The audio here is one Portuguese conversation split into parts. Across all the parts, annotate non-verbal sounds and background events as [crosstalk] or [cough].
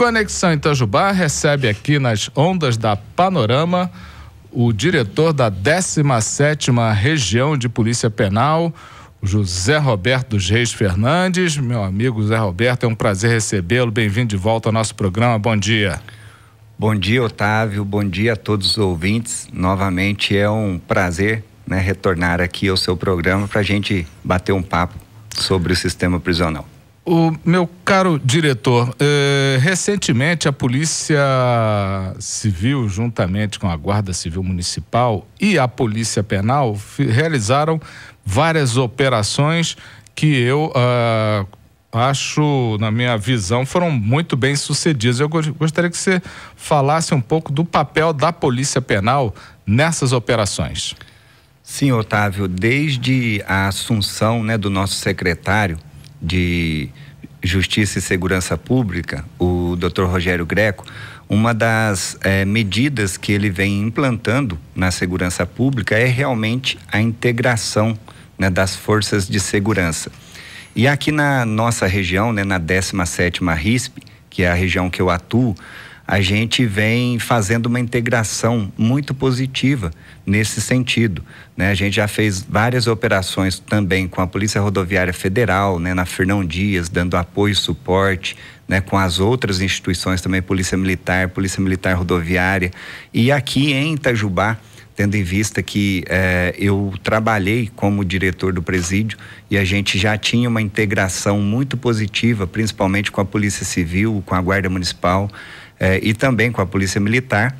Conexão Itajubá recebe aqui nas ondas da Panorama o diretor da 17ª Região de Polícia Penal, José Roberto dos Reis Fernandes. Meu amigo José Roberto, é um prazer recebê-lo. Bem-vindo de volta ao nosso programa. Bom dia. Bom dia, Otávio. Bom dia a todos os ouvintes. Novamente é um prazer né, retornar aqui ao seu programa para a gente bater um papo sobre o sistema prisional. O meu caro diretor, eh, recentemente a Polícia Civil, juntamente com a Guarda Civil Municipal e a Polícia Penal, realizaram várias operações que eu ah, acho, na minha visão, foram muito bem sucedidas. Eu gostaria que você falasse um pouco do papel da Polícia Penal nessas operações. Sim, Otávio, desde a assunção né, do nosso secretário de Justiça e Segurança Pública, o Dr. Rogério Greco, uma das é, medidas que ele vem implantando na segurança pública é realmente a integração né, das forças de segurança. E aqui na nossa região, né, na 17ª RISP, que é a região que eu atuo, a gente vem fazendo uma integração muito positiva nesse sentido. Né? A gente já fez várias operações também com a Polícia Rodoviária Federal, né, na Fernão Dias, dando apoio e suporte, né, com as outras instituições também, Polícia Militar, Polícia Militar Rodoviária. E aqui em Itajubá, tendo em vista que eh, eu trabalhei como diretor do presídio e a gente já tinha uma integração muito positiva, principalmente com a Polícia Civil, com a Guarda Municipal eh, e também com a Polícia Militar,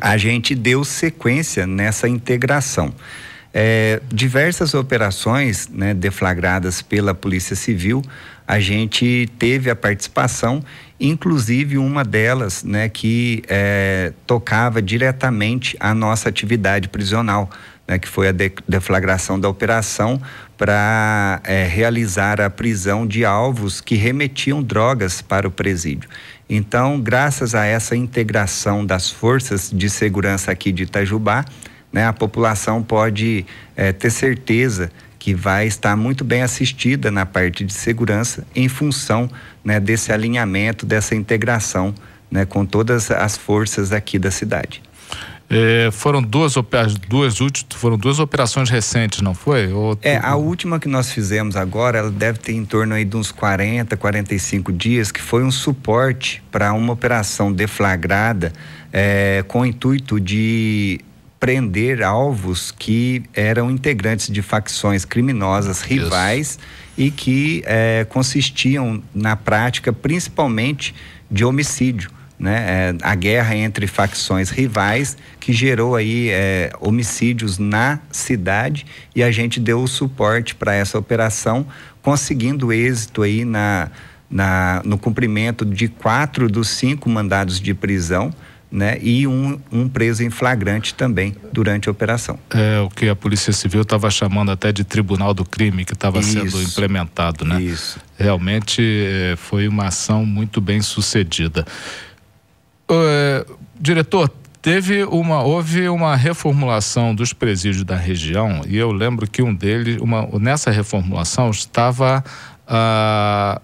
a gente deu sequência nessa integração. É, diversas operações né, deflagradas pela Polícia Civil, a gente teve a participação, inclusive uma delas né, que é, tocava diretamente a nossa atividade prisional, né, que foi a de deflagração da operação para é, eh, realizar a prisão de alvos que remetiam drogas para o presídio. Então, graças a essa integração das forças de segurança aqui de Itajubá, né, a população pode é, ter certeza que vai estar muito bem assistida na parte de segurança em função né, desse alinhamento, dessa integração né, com todas as forças aqui da cidade. É, foram duas, as duas foram duas operações recentes, não foi? É, a última que nós fizemos agora, ela deve ter em torno aí de uns 40, 45 dias, que foi um suporte para uma operação deflagrada é, com o intuito de prender alvos que eram integrantes de facções criminosas rivais e que é, consistiam na prática principalmente de homicídio né, é, a guerra entre facções rivais que gerou aí é, homicídios na cidade e a gente deu o suporte para essa operação, conseguindo êxito aí na, na, no cumprimento de quatro dos cinco mandados de prisão. Né, e um, um preso em flagrante também durante a operação. É o que a Polícia Civil estava chamando até de Tribunal do Crime, que estava sendo implementado, né? Isso. Realmente é, foi uma ação muito bem sucedida. Eh, diretor, teve uma houve uma reformulação dos presídios da região e eu lembro que um deles, uma nessa reformulação estava ah,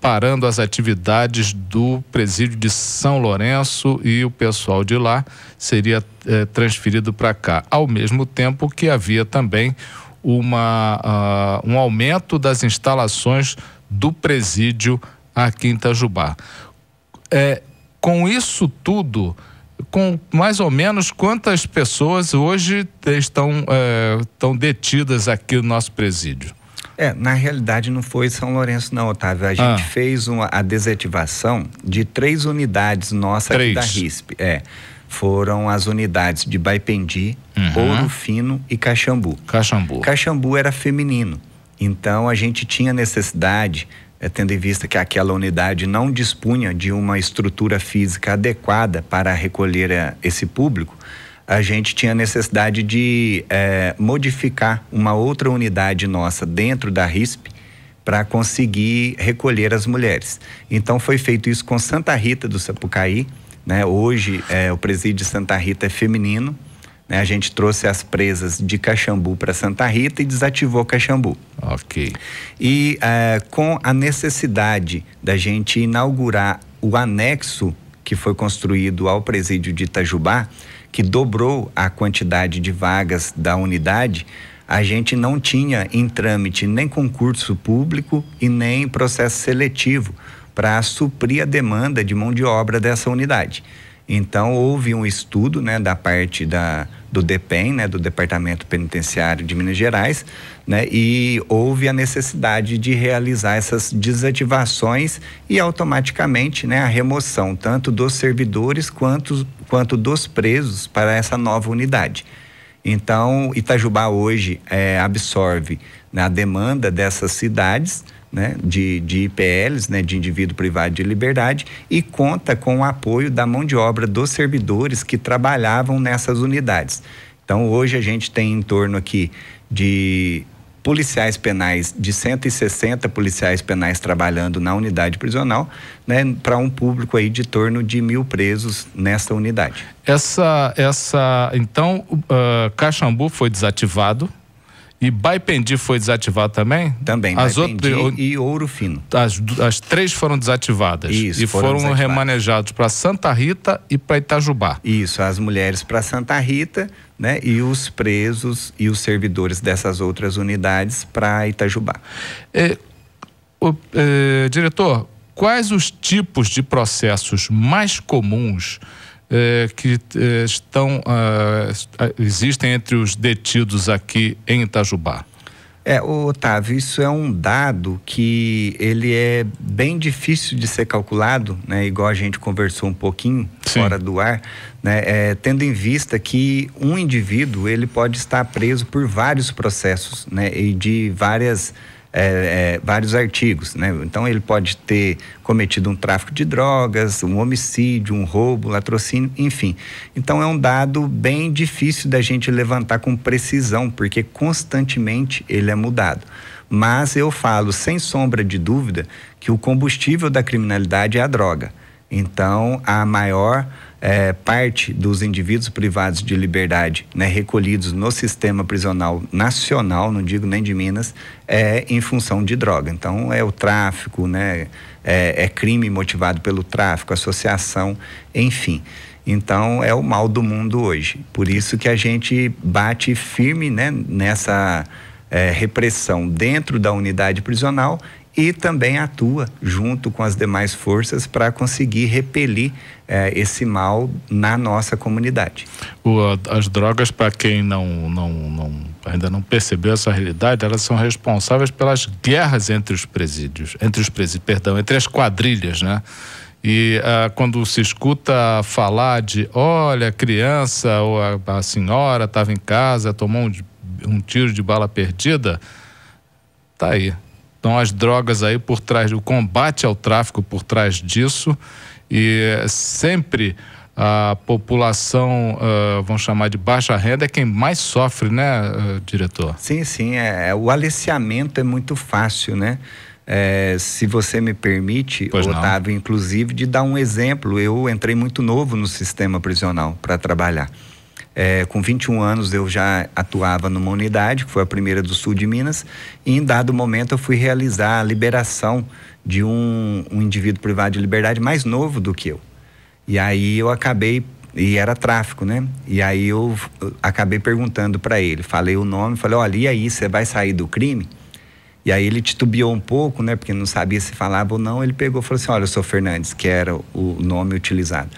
parando as atividades do presídio de São Lourenço e o pessoal de lá seria eh, transferido para cá, ao mesmo tempo que havia também uma, ah, um aumento das instalações do presídio aqui em Itajubá. É, eh, com isso tudo, com mais ou menos quantas pessoas hoje estão, é, estão detidas aqui no nosso presídio? É, na realidade não foi São Lourenço não, Otávio. A gente ah. fez uma, a desativação de três unidades nossas três. da RISP. É, foram as unidades de Baipendi, uhum. Ouro Fino e Caxambu. Caxambu. Caxambu era feminino. Então a gente tinha necessidade é, tendo em vista que aquela unidade não dispunha de uma estrutura física adequada para recolher a, eh, esse público, a gente tinha necessidade de é, modificar uma outra unidade nossa dentro da RISP para conseguir recolher as mulheres. Então foi feito isso com Santa Rita do Sapucaí. Né? Hoje é, o presídio de Santa Rita é feminino né, a gente trouxe as presas de Caxambu para Santa Rita e desativou Caxambu. Ok. E é, com a necessidade da gente inaugurar o anexo que foi construído ao presídio de Itajubá, que dobrou a quantidade de vagas da unidade, a gente não tinha em trâmite nem concurso público e nem processo seletivo para suprir a demanda de mão de obra dessa unidade. Então houve um estudo, né, da parte da do DEPEN, né, do Departamento Penitenciário de Minas Gerais, né, e houve a necessidade de realizar essas desativações e automaticamente, né, a remoção tanto dos servidores quanto, quanto dos presos para essa nova unidade. Então, Itajubá hoje é, absorve né, a demanda dessas cidades né, de, de IPLs, né, de indivíduo privado de liberdade, e conta com o apoio da mão de obra dos servidores que trabalhavam nessas unidades. Então, hoje a gente tem em torno aqui de policiais penais, de 160 policiais penais trabalhando na unidade prisional, né, para um público aí de torno de mil presos nessa unidade. Essa, essa, então, uh, Caxambu foi desativado, e Baipendi foi desativado também? Também. As outras, e Ouro Fino. As, as três foram desativadas. Isso, e foram, foram remanejados para Santa Rita e para Itajubá. Isso, as mulheres para Santa Rita, né? E os presos e os servidores dessas outras unidades para Itajubá. É, o, é, diretor, quais os tipos de processos mais comuns? é, que é, estão ah, é, existem entre os detidos aqui em Itajubá? É, Otávio, isso é um dado que ele é bem difícil de ser calculado, né? Igual a gente conversou um pouquinho Sim. fora do ar, né? É, tendo em vista que um indivíduo ele pode estar preso por vários processos, né? E de várias é, é, vários artigos, né? Então ele pode ter cometido um tráfico de drogas, um homicídio, um roubo, latrocínio, enfim. Então é um dado bem difícil da gente levantar com precisão, porque constantemente ele é mudado. Mas eu falo sem sombra de dúvida que o combustível da criminalidade é a droga. Então a maior é, parte dos indivíduos privados de liberdade né, recolhidos no sistema prisional nacional, não digo nem de Minas, é, em função de droga. Então, é o tráfico, né, é, é crime motivado pelo tráfico, associação, enfim. Então, é o mal do mundo hoje. Por isso que a gente bate firme né, nessa. É, repressão dentro da unidade prisional e também atua junto com as demais forças para conseguir repelir eh, esse mal na nossa comunidade. O, as drogas, para quem não, não, não, ainda não percebeu essa realidade, elas são responsáveis pelas guerras entre os presídios, entre os presídios, perdão, entre as quadrilhas, né? E quando se escuta falar de, olha, a criança ou a, a senhora estava em casa, tomou um, um tiro de bala perdida, tá aí então, as drogas aí por trás, o combate ao tráfico por trás disso, e sempre a população, uh, ah, vamos chamar de baixa renda, é quem mais sofre, né, uh, diretor? Sim, sim. É, é, o aliciamento é muito fácil, né? É, se você me permite, pois Otávio, não. inclusive, de dar um exemplo. Eu entrei muito novo no sistema prisional para trabalhar. É, com 21 anos eu já atuava numa unidade, que foi a primeira do sul de Minas, e em dado momento eu fui realizar a liberação de um, um indivíduo privado de liberdade mais novo do que eu. E aí eu acabei, e era tráfico, né? E aí eu, eu acabei perguntando para ele, falei o nome, falei: olha, e aí, você vai sair do crime? E aí ele titubeou um pouco, né? Porque não sabia se falava ou não. Ele pegou e falou assim: olha, eu sou Fernandes, que era o nome utilizado.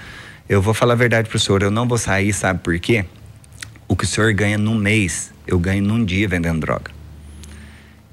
Eu vou falar a verdade pro senhor, eu não vou sair, sabe por quê? O que o senhor ganha num mês, eu ganho num dia vendendo droga.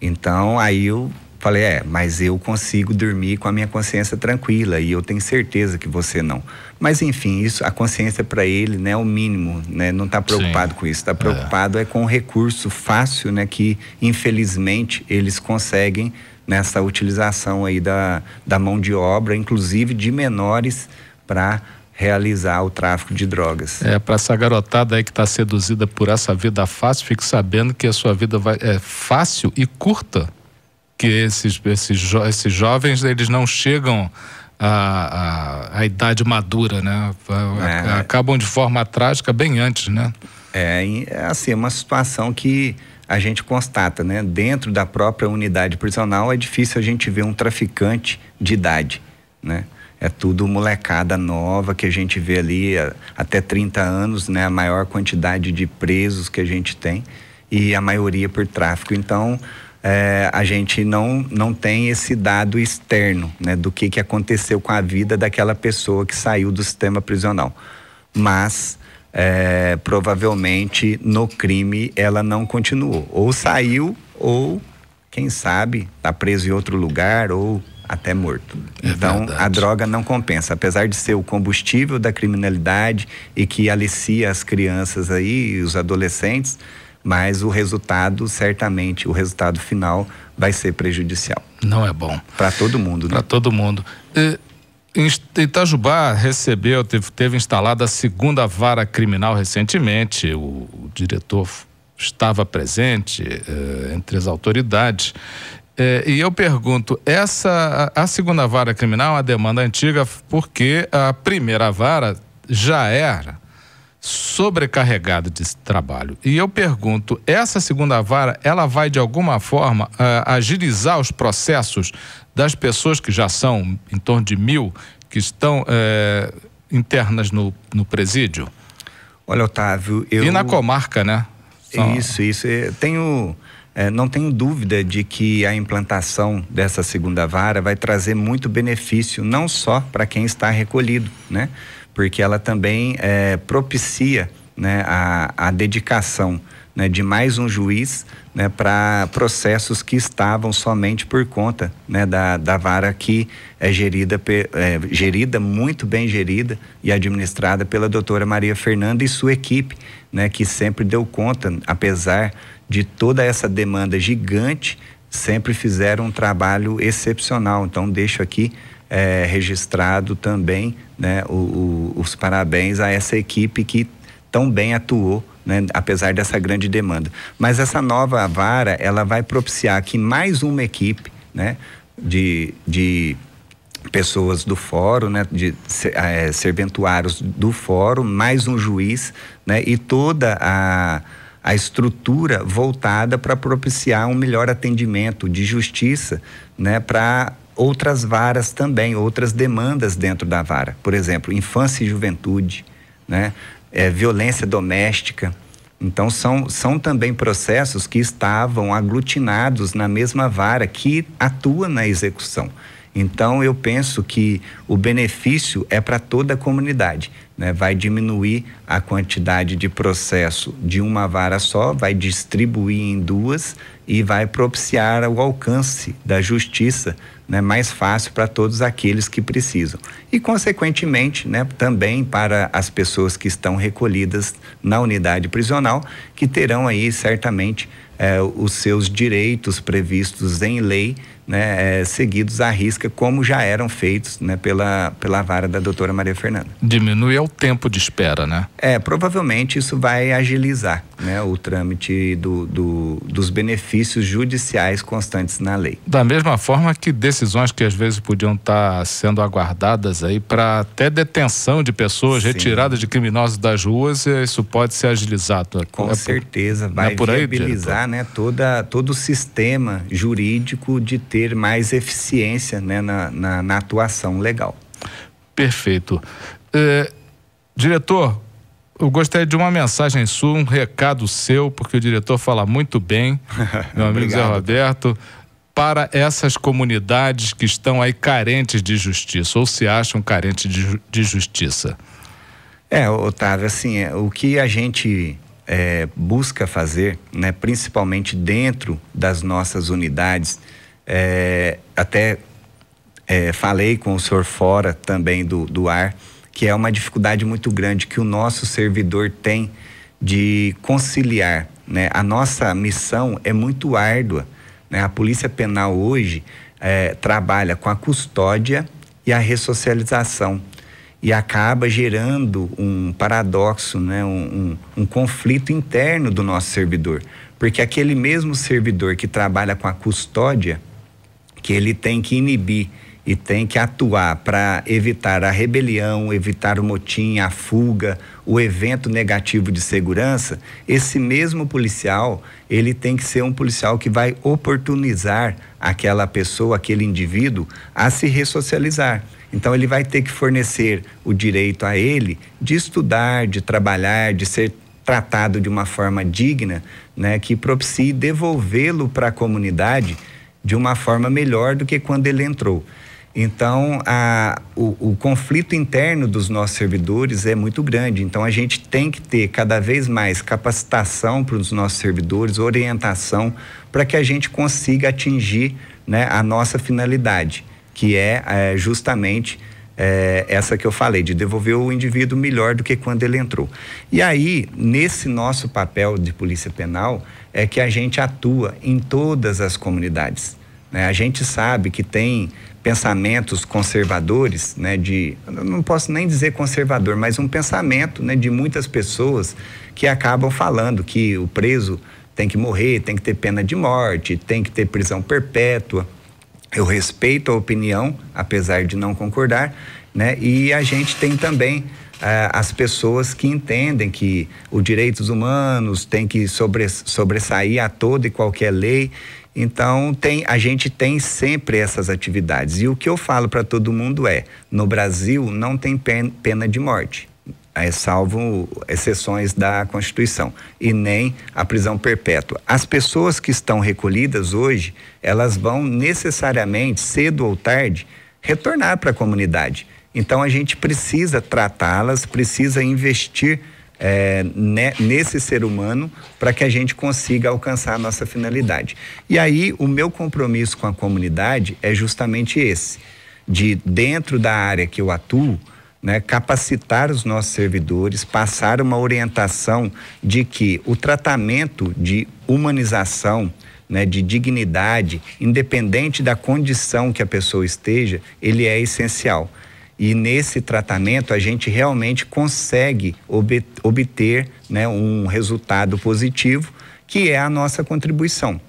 Então, aí eu falei, é, mas eu consigo dormir com a minha consciência tranquila e eu tenho certeza que você não. Mas enfim, isso, a consciência para ele, né, é o mínimo, né? Não está preocupado Sim. com isso, está preocupado é. é. com o recurso fácil, né, que infelizmente eles conseguem nessa utilização aí da, da mão de obra, inclusive de menores para realizar o tráfico de drogas. É, para essa garotada aí que está seduzida por essa vida fácil, fique sabendo que a sua vida vai, é fácil e curta. Que esses, esses, jo, esses jovens, eles não chegam à, à, à idade madura, né? É. Acabam de forma trágica bem antes, né? É, é assim, é uma situação que a gente constata, né? Dentro da própria unidade prisional é difícil a gente ver um traficante de idade, né? é tudo molecada nova que a gente vê ali é, até 30 anos, né? A maior quantidade de presos que a gente tem e a maioria por tráfico. Então, é, a gente não, não tem esse dado externo né, do que, que aconteceu com a vida daquela pessoa que saiu do sistema prisional. Mas é, provavelmente no crime ela não continuou. Ou saiu, ou quem sabe está preso em outro lugar, ou até morto. É então, verdade. a droga não compensa, apesar de ser o combustível da criminalidade e que alicia as crianças aí, os adolescentes, mas o resultado, certamente, o resultado final vai ser prejudicial. Não é bom. Para todo mundo, né? Para todo mundo. E... Itajubá recebeu, teve, teve, instalada a segunda vara criminal recentemente. O, o diretor estava presente eh, entre as autoridades é, e eu pergunto, essa a, segunda vara criminal é uma demanda antiga porque a primeira vara já era sobrecarregada de trabalho. E eu pergunto, essa segunda vara, ela vai de alguma forma é, agilizar os processos das pessoas que já são em torno de mil que estão é, internas no, no presídio? Olha, Otávio, eu... E na comarca, né? São... Isso, isso. É, tenho é, não tenho dúvida de que a implantação dessa segunda vara vai trazer muito benefício, não só para quem está recolhido, né? Porque ela também é, propicia né, a, a dedicação né, de mais um juiz né, para processos que estavam somente por conta né, da, da vara que é gerida, é, gerida, muito bem gerida e administrada pela doutora Maria Fernanda e sua equipe, né, que sempre deu conta, apesar de toda essa demanda gigante, sempre fizeram um trabalho excepcional. Então, deixo aqui é, registrado também né, o, o, os parabéns a essa equipe que tão bem atuou né, apesar dessa grande demanda. Mas essa nova vara, ela vai propiciar que mais uma equipe, né, de, de pessoas do fórum, né, de é, serventuários do fórum, mais um juiz, né, e toda a a estrutura voltada para propiciar um melhor atendimento de justiça né, para outras varas também, outras demandas dentro da vara. Por exemplo, infância e juventude, né, é, violência doméstica. Então, são, são também processos que estavam aglutinados na mesma vara que atua na execução. Então, eu penso que o benefício é para toda a comunidade né, vai diminuir a quantidade de processo de uma vara só, vai distribuir em duas e vai propiciar o alcance da justiça né, mais fácil para todos aqueles que precisam. E, consequentemente, né, também para as pessoas que estão recolhidas na unidade prisional, que terão aí certamente eh, os seus direitos previstos em lei né, é, seguidos à risca, como já eram feitos né, pela, pela vara da doutora Maria Fernanda. Diminui o tempo de espera, né? É, provavelmente isso vai agilizar né, o trâmite do, do, dos benefícios judiciais constantes na lei. Da mesma forma que decisões que às vezes podiam estar sendo aguardadas aí para até detenção de pessoas, Sim. retirada de criminosos das ruas, é, isso pode ser agilizado. É Com é certeza, por, vai é viabilizar aí, né, toda, todo o sistema jurídico de ter mais eficiência né, na, na, na, atuação legal. Perfeito. É, diretor, eu gostaria de uma mensagem sua, um recado seu, porque o diretor fala muito bem, [laughs] meu amigo Zé Roberto, para essas comunidades que estão aí carentes de justiça, ou se acham carentes de, de justiça. É, Otávio, assim, é, o que a gente é, busca fazer, né, principalmente dentro das nossas unidades, é, até é, falei com o senhor fora também do, do ar, que é uma dificuldade muito grande que o nosso servidor tem de conciliar. Né? A nossa missão é muito árdua. Né? A Polícia Penal hoje é, trabalha com a custódia e a ressocialização e acaba gerando um paradoxo, né? Um, um, um, conflito interno do nosso servidor. Porque aquele mesmo servidor que trabalha com a custódia, que ele tem que inibir e tem que atuar para evitar a rebelião, evitar o motim, a fuga, o evento negativo de segurança, esse mesmo policial, ele tem que ser um policial que vai oportunizar aquela pessoa, aquele indivíduo a se ressocializar. Então ele vai ter que fornecer o direito a ele de estudar, de trabalhar, de ser tratado de uma forma digna, né, que propicie devolvê-lo para a comunidade de uma forma melhor do que quando ele entrou. Então, a, o, o, conflito interno dos nossos servidores é muito grande. Então, a gente tem que ter cada vez mais capacitação para os nossos servidores, orientação, para que a gente consiga atingir né, a nossa finalidade, que é, é justamente é, essa que eu falei, de devolver o indivíduo melhor do que quando ele entrou. E aí, nesse nosso papel de polícia penal, é que a gente atua em todas as comunidades. Né? A gente sabe que tem pensamentos conservadores, né, de não posso nem dizer conservador, mas um pensamento, né, de muitas pessoas que acabam falando que o preso tem que morrer, tem que ter pena de morte, tem que ter prisão perpétua. Eu respeito a opinião, apesar de não concordar, né? E a gente tem também eh, as pessoas que entendem que os direitos humanos têm que sobressair a toda e qualquer lei. Então, tem, a gente tem sempre essas atividades. E o que eu falo para todo mundo é: no Brasil não tem pena de morte é, salvo exceções da Constituição, e nem a prisão perpétua. As pessoas que estão recolhidas hoje, elas vão necessariamente, cedo ou tarde, retornar para a comunidade. Então a gente precisa tratá-las, precisa investir é, né, nesse ser humano para que a gente consiga alcançar a nossa finalidade. E aí, o meu compromisso com a comunidade é justamente esse: de dentro da área que eu atuo, né, capacitar os nossos servidores, passar uma orientação de que o tratamento de humanização, né, de dignidade, independente da condição que a pessoa esteja, ele é essencial. E nesse tratamento a gente realmente consegue obter né, um resultado positivo, que é a nossa contribuição,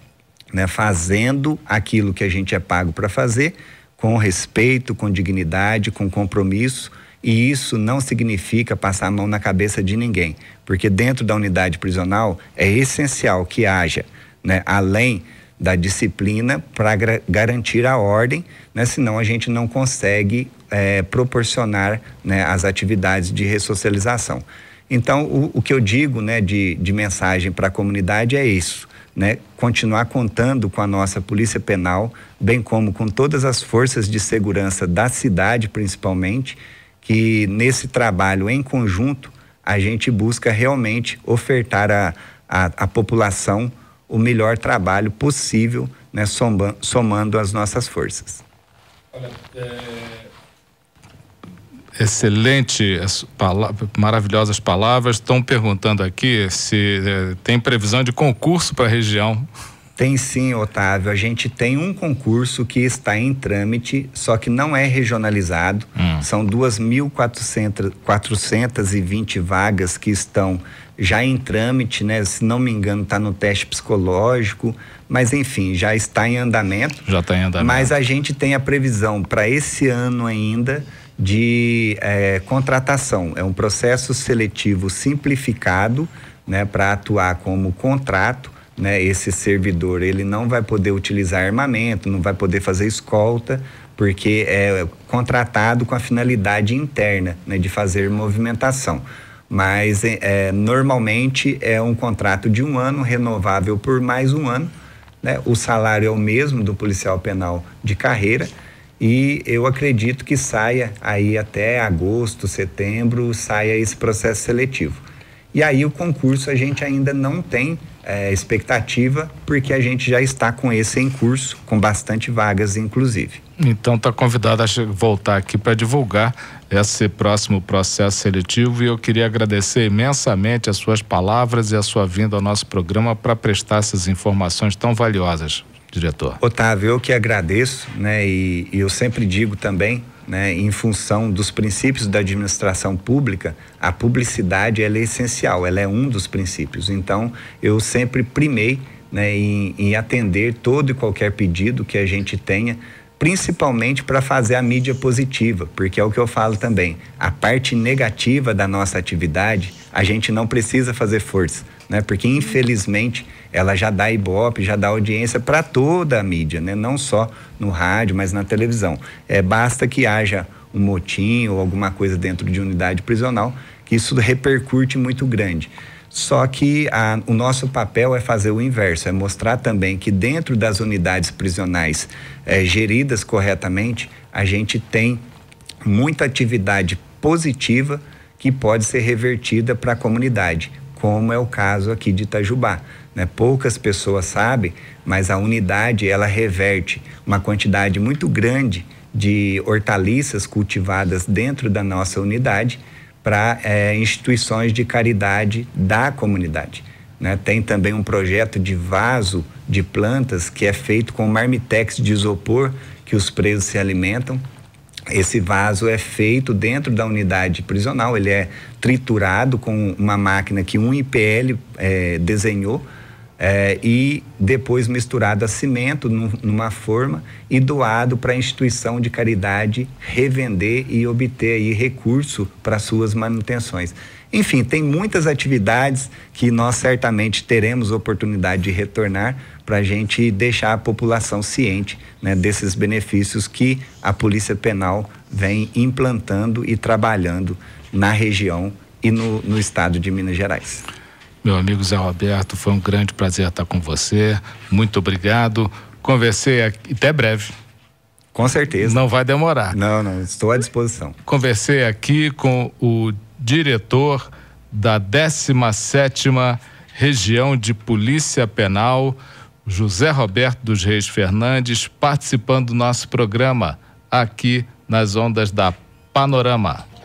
né, fazendo aquilo que a gente é pago para fazer, com respeito, com dignidade, com compromisso e isso não significa passar a mão na cabeça de ninguém, porque dentro da unidade prisional é essencial que haja, né, além da disciplina, para garantir a ordem, né, senão a gente não consegue é, proporcionar né, as atividades de ressocialização. Então, o, o que eu digo né, de, de mensagem para a comunidade é isso. Né, continuar contando com a nossa Polícia Penal, bem como com todas as forças de segurança da cidade, principalmente, que nesse trabalho em conjunto a gente busca realmente ofertar à a, a, a, população o melhor trabalho possível, né, somando, somando as nossas forças. Olha, é excelente, palavras, maravilhosas palavras. Estão perguntando aqui se é, tem previsão de concurso para a região. Tem sim, Otávio. A gente tem um concurso que está em trâmite, só que não é regionalizado. Hum. São 2.420 vagas que estão já em trâmite, né? Se não me engano, está no teste psicológico, mas enfim, já está em andamento. Já está em andamento. Mas a gente tem a previsão para esse ano ainda de é, contratação. É um processo seletivo simplificado, né? Para atuar como contrato né, esse servidor. Ele não vai poder utilizar armamento, não vai poder fazer escolta, porque é contratado com a finalidade interna né, de fazer movimentação. Mas é, é, normalmente é um contrato de um ano, renovável por mais um ano. Né? O salário é o mesmo do policial penal de carreira. E eu acredito que saia aí até agosto, setembro, saia esse processo seletivo. E aí o concurso a gente ainda não tem é, expectativa, porque a gente já está com esse em curso, com bastante vagas, inclusive. Então está convidado a voltar aqui para divulgar esse próximo processo seletivo e eu queria agradecer imensamente as suas palavras e a sua vinda ao nosso programa para prestar essas informações tão valiosas, diretor. Otávio, eu que agradeço, né? E, e eu sempre digo também né, em função dos princípios da administração pública, a publicidade ela é essencial, ela é um dos princípios. Então, eu sempre primei né, em, em atender todo e qualquer pedido que a gente tenha principalmente para fazer a mídia positiva, porque é o que eu falo também. A parte negativa da nossa atividade, a gente não precisa fazer força, né? Porque infelizmente ela já dá ibope, já dá audiência para toda a mídia, né? Não só no rádio, mas na televisão. É basta que haja um motim ou alguma coisa dentro de unidade prisional, que isso repercute muito grande. Só que a, o nosso papel é fazer o inverso, é mostrar também que dentro das unidades prisionais é, geridas corretamente, a gente tem muita atividade positiva que pode ser revertida para a comunidade, como é o caso aqui de Itajubá. Né? Poucas pessoas sabem, mas a unidade ela reverte uma quantidade muito grande de hortaliças cultivadas dentro da nossa unidade para é, instituições de caridade da comunidade. Né? Tem também um projeto de vaso de plantas que é feito com marmitex de isopor que os presos se alimentam. Esse vaso é feito dentro da unidade prisional, ele é triturado com uma máquina que um IPL é, desenhou é, e depois misturado a cimento num, numa forma e doado para a instituição de caridade revender e obter aí recurso para suas manutenções. Enfim, tem muitas atividades que nós certamente teremos oportunidade de retornar para a gente deixar a população ciente né, desses benefícios que a Polícia Penal vem implantando e trabalhando na região e no, no estado de Minas Gerais. Meu amigo Zé Roberto, foi um grande prazer estar com você. Muito obrigado. Conversei aqui, até breve. Com certeza. Não vai demorar. Não, não, estou à disposição. Conversei aqui com o diretor da 17 Região de Polícia Penal, José Roberto dos Reis Fernandes, participando do nosso programa aqui nas ondas da Panorama.